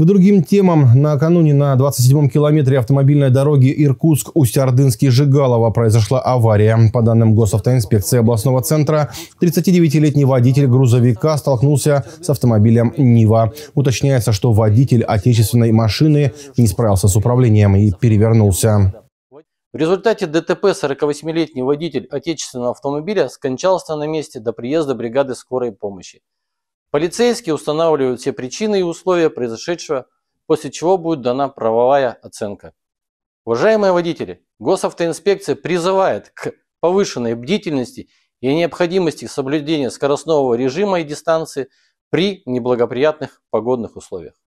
К другим темам. Накануне на 27-м километре автомобильной дороги Иркутск-Усть-Ордынский-Жигалово произошла авария. По данным госавтоинспекции областного центра, 39-летний водитель грузовика столкнулся с автомобилем «Нива». Уточняется, что водитель отечественной машины не справился с управлением и перевернулся. В результате ДТП 48-летний водитель отечественного автомобиля скончался на месте до приезда бригады скорой помощи. Полицейские устанавливают все причины и условия произошедшего, после чего будет дана правовая оценка. Уважаемые водители, госавтоинспекция призывает к повышенной бдительности и необходимости соблюдения скоростного режима и дистанции при неблагоприятных погодных условиях.